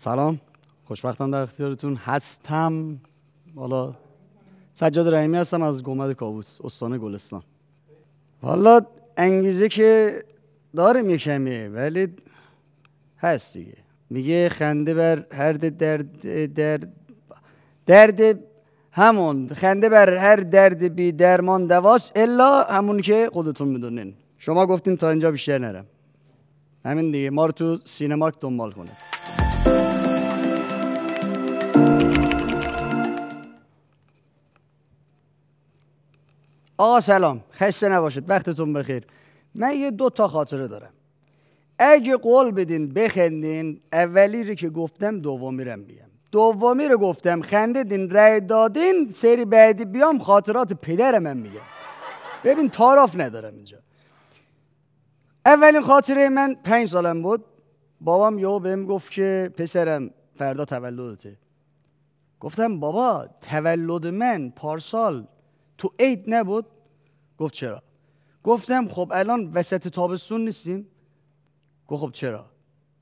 سلام خوشبختم در اختیارتون هستم حالا سجاد رحیمی هستم از گومد کابوس استان گلستان حالا انگیزه که داریم یه ولی هست دیگه میگه خنده بر هر درد درد درد همون خنده بر هر درد بی درمان دواست الا همون که خودتون میدونین شما گفتین تا اینجا بیشتر نرم همین دیگه ما رو تو سینماک دنبال کنید آقا سلام خسته نباشید وقتتون بخیر من یه دو تا خاطره دارم اگه قول بدین بخندین اولی رو که گفتم دومی رو میگم دومی رو گفتم خندیدین رای دادین سری بعدی بیام خاطرات پدرم هم میگم ببین تعارف ندارم اینجا اولین خاطره من پنج سالم بود بابام یهو بهم گفت که پسرم فردا تولدته گفتم بابا تولد من پارسال تو عید نبود گفت چرا گفتم خب الان وسط تابستون نیستیم گفت خب چرا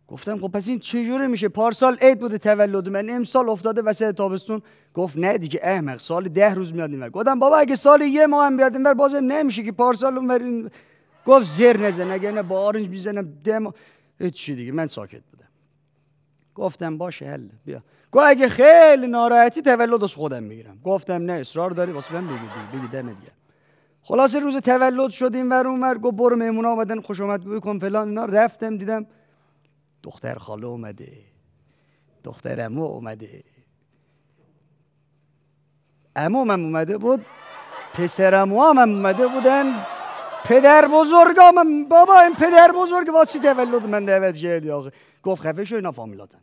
گفتم خب پس این چجوری میشه پارسال عید بوده تولد من امسال افتاده وسط تابستون گفت نه دیگه احمق سال ده روز میاد اینور گفتم بابا اگه سال یه ماه هم بیاد اینور بازم نمیشه که پارسال اون این... گفت زر نزن اگه نه با آرنج میزنم دم چی دیگه من ساکت بودم گفتم باشه حل بیا گفت اگه خیلی ناراحتی از خودم میگیرم گفتم نه اصرار داری واسه من بگی بگی دیگه خلاص روز تولد شدیم ور اونور گفت برو مهمون اومدن خوش آمد کن فلان اینا رفتم دیدم دختر خاله اومده دختر امو اومده من اومده بود پسر امو هم اومده بودن پدر بزرگ هم بابا این پدر بزرگ واسه تولد من دعوت کردی آخه گفت خفه شو اینا فامیلاتن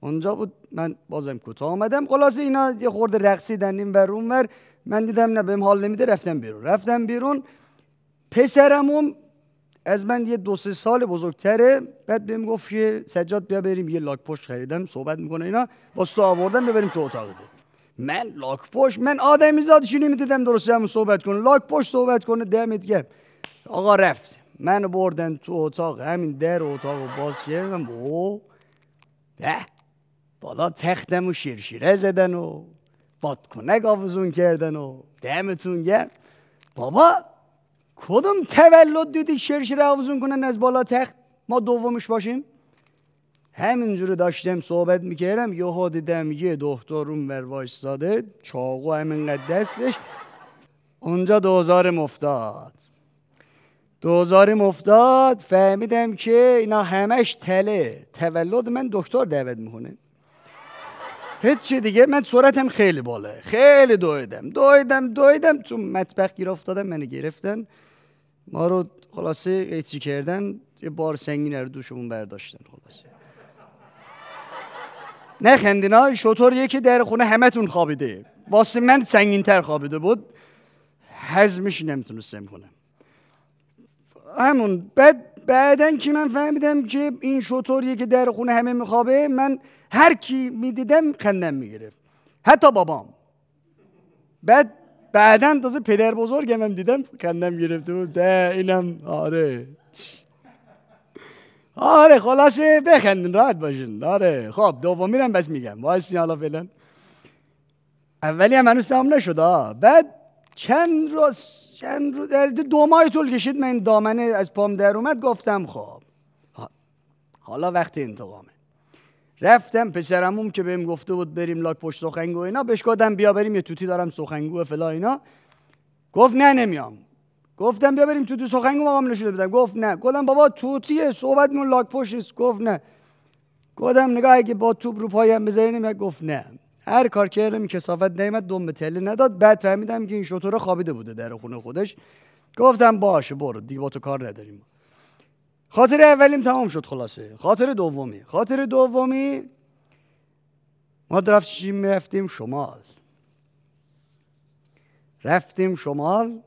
اونجا بود من بازم کوتاه آمدم خلاصه اینا یه خورده رقصیدن این بر اون من دیدم نه بهم حال نمیده رفتم بیرون رفتم بیرون پسرمون از من یه دو سه سال بزرگتره بعد بهم گفت که سجاد بیا بریم یه لاک پشت خریدم صحبت میکنه اینا با واسه آوردم ببریم تو اتاق ده. من لاک پشت من آدمی زادشی نمیدیدم درسته هم صحبت کنه لاک پشت صحبت کنه دمت گم آقا رفت من بردن تو اتاق همین در اتاق باز کردم او بالا تختم و شیرشیره زدن و بادکنک آوزون کردن و دمتون گرد بابا کدوم تولد دیدی شیرشیره آوزون کنن از بالا تخت ما دومش باشیم همینجوری داشتم صحبت میکردم ها دیدم یه دخترون بر وایستاده چاقو همین دستش اونجا دوزارم افتاد دوزارم افتاد فهمیدم که اینا همش تله تولد من دکتر دعوت میکنه هیچ چی دیگه من صورتم خیلی باله خیلی دویدم دویدم دویدم تو مطبخ گیر افتادم منو گرفتن ما رو خلاصه قیچی کردن یه بار سنگین رو دوشمون برداشتن خلاصه نه خندینا شطور یکی در خونه همه تون خوابیده واسه من سنگین تر خوابیده بود هضمش نمیتونستم کنم همون بعد بعدن که من فهمیدم که این شطوریه که در خونه همه میخوابه من هر کی میدیدم خندم میگرفت حتی بابام بعد بعدا تازه پدر بزرگم هم دیدم خندم گرفته بود ده اینم آره آره خلاصه بخندین راحت باشین آره خب دوم میرم بس میگم وایسی حالا فعلا اولی هم هنوز تمام نشد بعد چند روز چند روز دو ماه طول کشید من دامنه از پام در اومد گفتم خب حالا وقت انتقامه رفتم پسرموم که بهم گفته بود بریم لاک پشت سخنگو اینا بهش بیا بریم یه توتی دارم سخنگو فلا اینا گفت نه نمیام گفتم بیا بریم توتی سخنگو مقام نشده بدم گفت نه گفتم بابا توتیه صحبت مون لاک پشت است گفت نه گفتم نگاه اگه با توپ رو پایم بزنیم گفت نه هر کار کردم کسافت نیمد دم به تله نداد بعد فهمیدم که این شطور خوابیده بوده در خونه خودش گفتم باشه برو دیگه با تو کار نداریم خاطر اولیم تمام شد خلاصه خاطر دومی خاطر دومی ما درفتشیم رفتیم شمال رفتیم شمال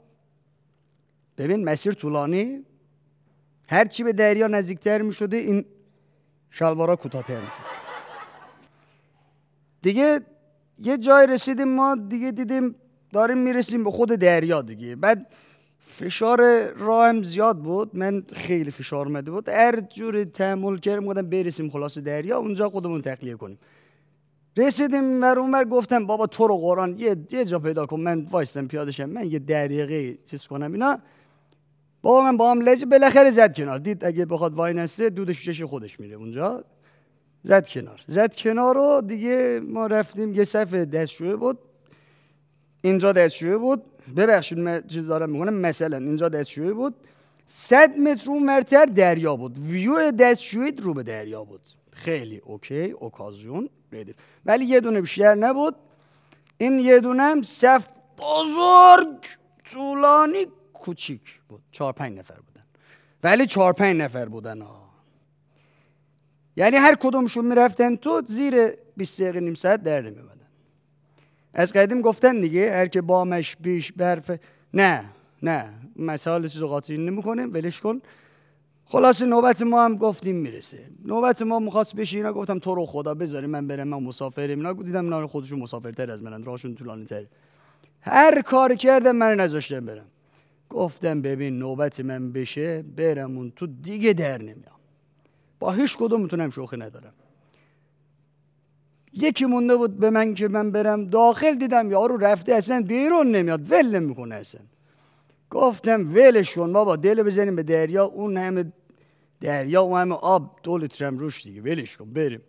ببین مسیر طولانی هر چی به دریا نزدیکتر می شده این شلوارا کوتاهتر می دیگه یه جای رسیدیم ما دیگه دیدیم داریم میرسیم به خود دریا دیگه بعد فشار راهم زیاد بود من خیلی فشار اومده بود هر جوری تعمل کردم گفتم برسیم خلاص دریا اونجا خودمون تقلیه کنیم رسیدیم بر اونور گفتم بابا تو رو قرآن یه, یه جا پیدا کن من وایستم شم، من یه دریقه چیز کنم اینا بابا من با هم لجه بالاخره زد کنار دید اگه بخواد وای نسته دودش چش خودش میره اونجا زد کنار زد کنار رو دیگه ما رفتیم یه صفحه دستشوه بود اینجا دستشوه بود ببخشید من چیز دارم میکنم مثلا اینجا دستشویی بود 100 متر اون مرتر دریا بود ویو دستشویی رو به دریا بود خیلی اوکی اوکازیون ردیف ولی یه دونه بیشتر نبود این یه دونه هم صف بزرگ طولانی کوچیک بود چهار پنج نفر بودن ولی چهار پنج نفر بودن ها یعنی هر کدومشون میرفتن تو زیر 20 دقیقه نیم ساعت در از قدیم گفتن دیگه هر که بامش بیش برف نه نه مسائل چیز قاطی نمیکنیم ولش کن خلاص نوبت ما هم گفتیم میرسه نوبت ما میخواست بشه اینا گفتم تو رو خدا بذاری من برم من مسافرم اینا دیدم اینا خودشون مسافرتر از منن راهشون طولانی تر هر کاری کردم من نذاشتم برم گفتم ببین نوبت من بشه برم اون تو دیگه در نمیام با هیچ کدوم میتونم شوخی ندارم یکی مونده بود به من که من برم داخل دیدم یارو رفته اصلا بیرون نمیاد ول نمیکنه اصلا گفتم ولش کن بابا دل بزنیم به دریا اون همه دریا و همه آب دولترم روش دیگه ولش کن بریم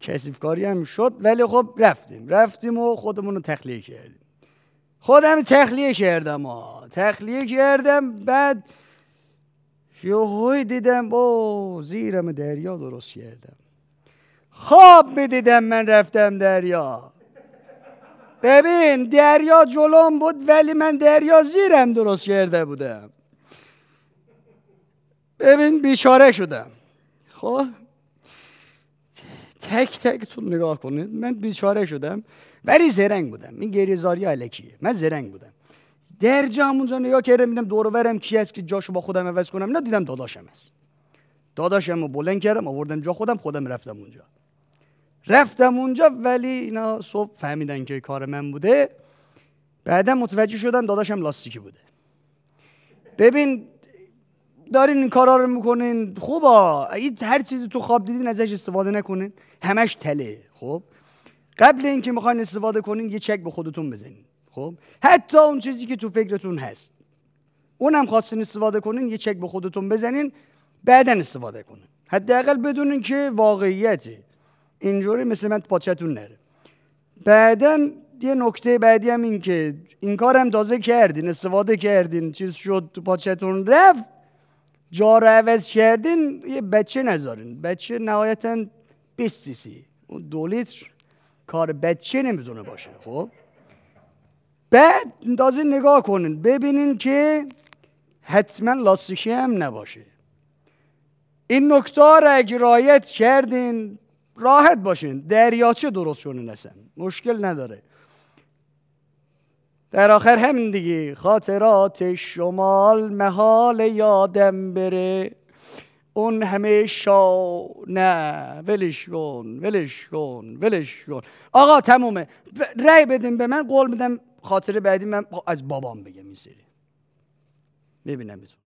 کسیف کاری هم شد ولی خب رفتیم رفتیم و خودمون رو تخلیه کردیم خودم تخلیه کردم ها تخلیه کردم بعد یهوی دیدم با زیرم دریا درست کردم خواب میدیدم من رفتم دریا ببین دریا جلوم بود ولی من دریا زیرم درست کرده بودم ببین بیچاره شدم خب تک تک تو نگاه کنید من بیچاره شدم ولی زرنگ بودم این گریزاری علکیه من زرنگ بودم جام اونجا نگاه کردم میدم دور برم کی هست که جاشو با خودم عوض کنم نه دیدم داداشم هست داداشم رو بلند کردم آوردم جا خودم خودم رفتم اونجا رفتم اونجا ولی اینا صبح فهمیدن که کار من بوده بعدا متوجه شدن داداشم لاستیکی بوده ببین دارین این کارا رو میکنین خوبا هر چیزی تو خواب دیدین ازش استفاده نکنین همش تله خب قبل اینکه میخواین استفاده کنین یه چک به خودتون بزنین خب حتی اون چیزی که تو فکرتون هست اونم خواستین استفاده کنین یه چک به خودتون بزنین بعدن استفاده کنین حداقل بدونین که واقعیته اینجوری مثل من پاچتون نره بعدا یه نکته بعدی هم این که این کار هم تازه کردین استفاده کردین چیز شد تو پاچتون رفت جا رو عوض کردین یه بچه نذارین بچه نهایتا 20 سیسی اون دو لیتر کار بچه نمیتونه باشه خب بعد تازه نگاه کنین ببینین که حتما لاستیکی هم نباشه این نکته را کردین راحت باشین دریاچه درست کنین اصلا مشکل نداره در آخر همین دیگه خاطرات شمال محال یادم بره اون همه نه ولش کن ولش کن ولش کن آقا تمومه رأی بدیم به من قول میدم خاطره بعدی من از بابام بگم این سری ببینم بتون